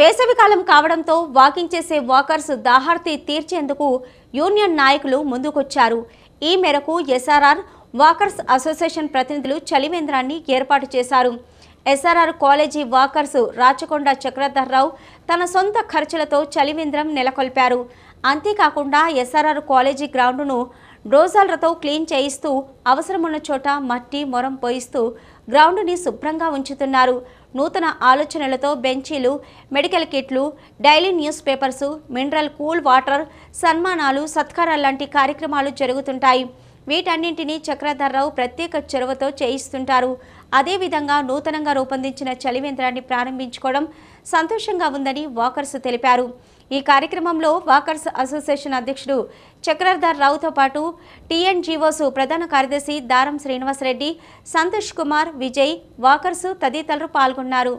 వేసవికాలం కావడంతో వాకింగ్ చేసే వాకర్స్ దాహార్తి తీర్చేందుకు యూనియన్ నాయకులు ముందుకొచ్చారు ఈ మేరకు ఎస్ఆర్ఆర్ వాకర్స్ అసోసియేషన్ ప్రతినిధులు చలివేంద్రాన్ని ఏర్పాటు చేశారు SRR college walkers Rachakonda Chakradharrao తన సొంత ఖర్చులతో చలివేంద్రం నెలకొల్పారు అంతేకాకుండా ఎస్ఆర్ఆర్ కాలేజీ గ్రౌండ్ను డ్రోజాలతో క్లీన్ చేయిస్తూ అవసరమున్న చోట మట్టి మొరం పోయిస్తూ గ్రౌండ్ని శుభ్రంగా ఉంచుతున్నారు నూతన ఆలోచనలతో బెంచీలు మెడికల్ కిట్లు daily news papers mineral cool water సన్మానాలు సత్కారాలు లాంటి కార్యక్రమాలు జరుగుతుంటాయి వీటన్నింటినీ చక్రధర్రావు ప్రత్యేక చొరవతో చేయిస్తుంటారు అదేవిధంగా నూతనంగా రూపొందించిన చలివేంద్రాన్ని ప్రారంభించుకోవడం సంతోషంగా ఉందని వాకర్స్ తెలిపారు ఈ కార్యక్రమంలో వాకర్స్ అసోసియేషన్ అధ్యక్షుడు చక్రధర్ రావుతో పాటు టీఎన్జీఓసు ప్రధాన కార్యదర్శి దారం శ్రీనివాసరెడ్డి సంతోష్ కుమార్ విజయ్ వాకర్సు తదితరులు పాల్గొన్నారు